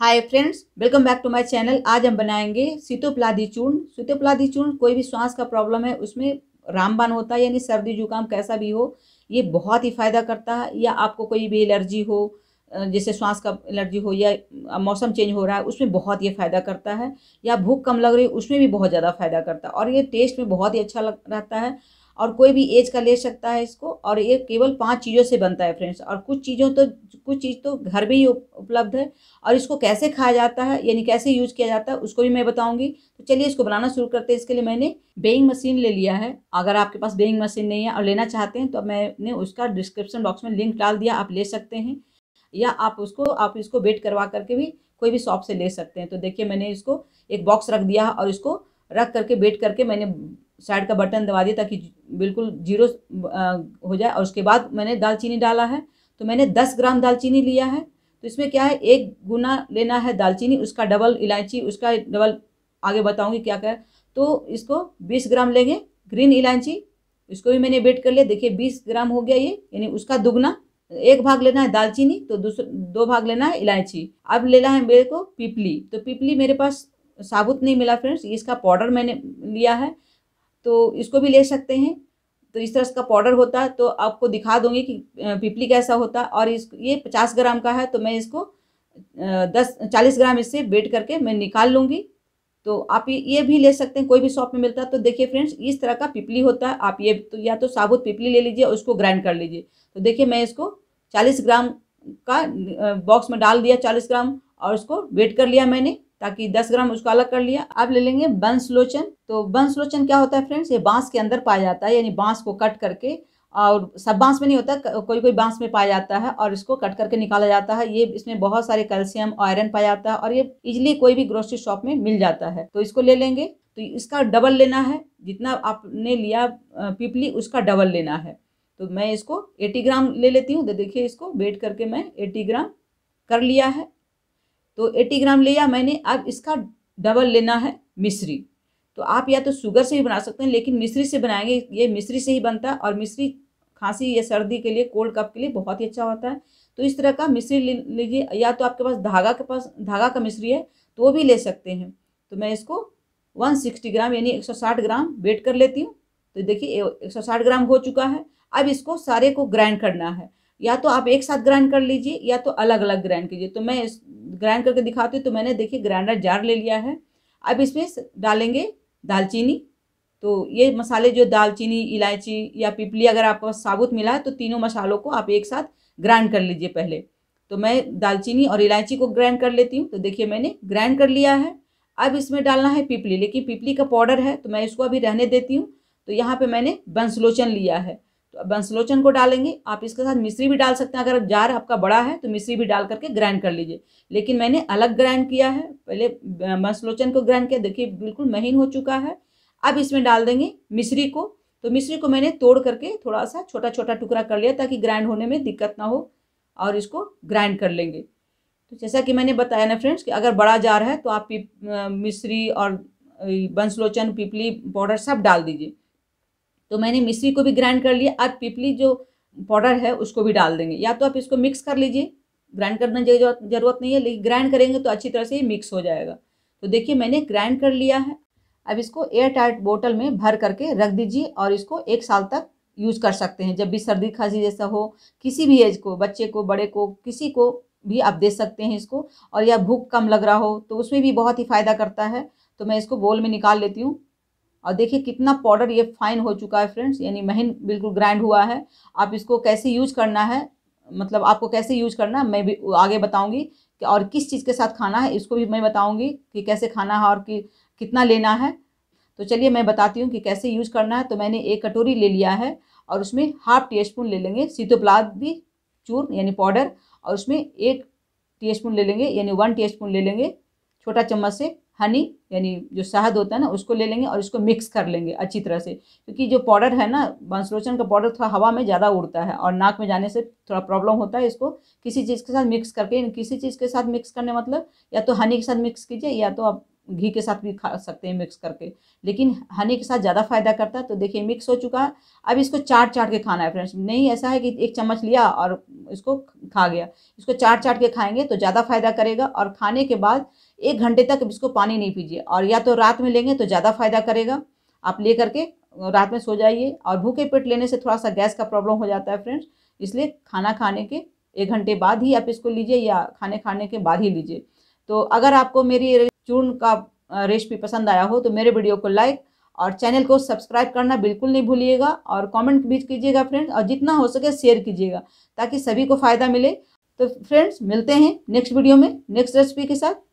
hi friends welcome back to my channel आज हम बनाएंगे सीतोपलादी चूर्ण सीतोपलादी चूर्ण कोई भी श्वास का प्रॉब्लम है उसमें रामबान होता है यानी सर्दी जुकाम कैसा भी हो ये बहुत ही फ़ायदा करता है या आपको कोई भी एलर्जी हो जैसे श्वास का एलर्जी हो या मौसम चेंज हो रहा है उसमें बहुत ये फ़ायदा करता है या भूख कम लग रही है उसमें भी बहुत ज़्यादा फ़ायदा करता है और ये टेस्ट में बहुत ही अच्छा लग रहता है और कोई भी एज का ले सकता है इसको और ये केवल पांच चीज़ों से बनता है फ्रेंड्स और कुछ चीज़ों तो कुछ चीज़ तो घर में ही उपलब्ध है और इसको कैसे खाया जाता है यानी कैसे यूज किया जाता है उसको भी मैं बताऊंगी तो चलिए इसको बनाना शुरू करते हैं इसके लिए मैंने बेइंग मशीन ले लिया है अगर आपके पास बेइंग मशीन नहीं है और लेना चाहते हैं तो मैंने उसका डिस्क्रिप्शन बॉक्स में लिंक डाल दिया आप ले सकते हैं या आप उसको आप इसको वेट करवा करके भी कोई भी शॉप से ले सकते हैं तो देखिए मैंने इसको एक बॉक्स रख दिया और इसको रख करके वेट करके मैंने साइड का बटन दबा दिया ताकि बिल्कुल जीरो हो जाए और उसके बाद मैंने दालचीनी डाला है तो मैंने दस ग्राम दालचीनी लिया है तो इसमें क्या है एक गुना लेना है दालचीनी उसका डबल इलायची उसका डबल आगे बताऊँगी क्या क्या तो इसको बीस ग्राम लेंगे ग्रीन इलायची इसको भी मैंने बेट कर लिया देखिए बीस ग्राम हो गया ये यानी उसका दुगना एक भाग लेना है दालचीनी तो दूसरा दो भाग लेना है इलायची अब लेना है मेरे को पिपली तो पिपली मेरे पास साबुत नहीं मिला फ्रेंड्स इसका पाउडर मैंने लिया है तो इसको भी ले सकते हैं तो इस तरह इसका पाउडर होता है तो आपको दिखा दूंगी कि पिपली कैसा होता है और इस ये पचास ग्राम का है तो मैं इसको दस चालीस ग्राम इससे बेट करके मैं निकाल लूँगी तो आप ये भी ले सकते हैं कोई भी शॉप में मिलता है तो देखिए फ्रेंड्स इस तरह का पिपली होता है आप ये तो या तो साबुत पिपली ले लीजिए उसको ग्राइंड कर लीजिए तो देखिए मैं इसको चालीस ग्राम का बॉक्स में डाल दिया चालीस ग्राम और उसको वेट कर लिया मैंने ताकि 10 ग्राम उसको अलग कर लिया अब ले लेंगे बंस लोचन तो बंस लोचन क्या होता है फ्रेंड्स ये बांस के अंदर पाया जाता है यानी बांस को कट करके और सब बांस में नहीं होता कोई कोई बांस में पाया जाता है और इसको कट करके निकाला जाता है ये इसमें बहुत सारे कैल्शियम आयरन पाया जाता है और ये इजिली कोई भी ग्रोसरी शॉप में मिल जाता है तो इसको ले लेंगे तो इसका डबल लेना है जितना आपने लिया पिपली उसका डबल लेना है तो मैं इसको एटी ग्राम ले लेती हूँ तो देखिए इसको वेट करके मैं एटी ग्राम कर लिया है तो एटी ग्राम लिया मैंने अब इसका डबल लेना है मिश्री तो आप या तो शुगर से भी बना सकते हैं लेकिन मिश्री से बनाएंगे ये मिश्री से ही बनता है और मिश्री खांसी या सर्दी के लिए कोल्ड कप के लिए बहुत ही अच्छा होता है तो इस तरह का मिश्री लीजिए या तो आपके पास धागा के पास धागा का मिश्री है तो वो भी ले सकते हैं तो मैं इसको 160 ग्राम यानी 160 ग्राम वेट कर लेती हूँ तो देखिए 160 ग्राम हो चुका है अब इसको सारे को ग्राइंड करना है या तो आप एक साथ ग्राइंड कर लीजिए या तो अलग अलग ग्राइंड कीजिए तो मैं ग्राइंड करके दिखाती हूँ तो मैंने देखिए ग्राइंडर जार ले लिया है अब इसमें डालेंगे दालचीनी तो ये मसाले जो दालचीनी इलायची या पिपली अगर आपको साबुत मिला है तो तीनों मसालों को आप एक साथ ग्राइंड कर लीजिए पहले तो मैं दालचीनी और इलायची को ग्राइंड कर लेती हूँ तो देखिए मैंने ग्राइंड कर लिया है अब इसमें डालना है पिपली लेकिन पिपली का पाउडर है तो मैं इसको अभी रहने देती हूँ तो यहाँ पे मैंने बंसलोचन लिया है बंसलोचन को डालेंगे आप इसके साथ मिश्री भी डाल सकते हैं अगर जार आपका बड़ा है तो मिश्री भी डाल करके ग्राइंड कर लीजिए लेकिन मैंने अलग ग्राइंड किया है पहले बंसलोचन को ग्राइंड किया देखिए बिल्कुल महीन हो चुका है अब इसमें डाल देंगे मिश्री को तो मिश्री को मैंने तोड़ करके थोड़ा सा छोटा छोटा टुकड़ा कर लिया ताकि ग्राइंड होने में दिक्कत ना हो और इसको ग्राइंड कर लेंगे तो जैसा कि मैंने बताया ना फ्रेंड्स कि अगर बड़ा जार है तो आप मिश्री और बंसलोचन पिपली पाउडर सब डाल दीजिए तो मैंने मिश्री को भी ग्राइंड कर लिया और पिपली जो पाउडर है उसको भी डाल देंगे या तो आप इसको मिक्स कर लीजिए ग्राइंड करने की ज़रूरत नहीं है लेकिन ग्राइंड करेंगे तो अच्छी तरह से ये मिक्स हो जाएगा तो देखिए मैंने ग्राइंड कर लिया है अब इसको एयर टाइट बोतल में भर करके रख दीजिए और इसको एक साल तक यूज़ कर सकते हैं जब भी सर्दी खांसी जैसा हो किसी भी एज को बच्चे को बड़े को किसी को भी आप दे सकते हैं इसको और या भूख कम लग रहा हो तो उसमें भी बहुत ही फ़ायदा करता है तो मैं इसको बोल में निकाल लेती हूँ और देखिए कितना पाउडर ये फाइन हो चुका है फ्रेंड्स यानी महीन बिल्कुल ग्राइंड हुआ है आप इसको कैसे यूज करना है मतलब आपको कैसे यूज करना है मैं भी आगे बताऊंगी कि और किस चीज़ के साथ खाना है इसको भी मैं बताऊंगी कि कैसे खाना है और कि कितना लेना है तो चलिए मैं बताती हूँ कि कैसे यूज करना है तो मैंने एक कटोरी ले लिया है और उसमें हाफ टी स्पून ले लेंगे सीतोपलादी चूर यानी पाउडर और उसमें एक टी स्पून ले लेंगे यानी वन टी स्पून ले लेंगे छोटा चम्मच से हनी यानी जो शहद होता है ना उसको ले लेंगे और इसको मिक्स कर लेंगे अच्छी तरह से क्योंकि जो पाउडर है ना बंसलोचन का पाउडर थोड़ा हवा में ज़्यादा उड़ता है और नाक में जाने से थोड़ा प्रॉब्लम होता है इसको किसी चीज़ के साथ मिक्स करके किसी चीज़ के साथ मिक्स करने मतलब या तो हनी के साथ मिक्स कीजिए या तो आप घी के साथ भी खा सकते हैं मिक्स करके लेकिन हनी के साथ ज़्यादा फायदा करता है तो देखिए मिक्स हो चुका है अब इसको चाट चाट के खाना है फ्रेंड्स नहीं ऐसा है कि एक चम्मच लिया और इसको खा गया इसको चाट चाट के खाएंगे तो ज़्यादा फायदा करेगा और खाने के बाद एक घंटे तक इसको पानी नहीं पीजिए और या तो रात में लेंगे तो ज़्यादा फायदा करेगा आप ले करके रात में सो जाइए और भूखे पेट लेने से थोड़ा सा गैस का प्रॉब्लम हो जाता है फ्रेंड्स इसलिए खाना खाने के एक घंटे बाद ही आप इसको लीजिए या खाने खाने के बाद ही लीजिए तो अगर आपको मेरी चूर्ण का रेसिपी पसंद आया हो तो मेरे वीडियो को लाइक और चैनल को सब्सक्राइब करना बिल्कुल नहीं भूलिएगा और कमेंट भी कीजिएगा फ्रेंड्स और जितना हो सके शेयर कीजिएगा ताकि सभी को फ़ायदा मिले तो फ्रेंड्स मिलते हैं नेक्स्ट वीडियो में नेक्स्ट रेसिपी के साथ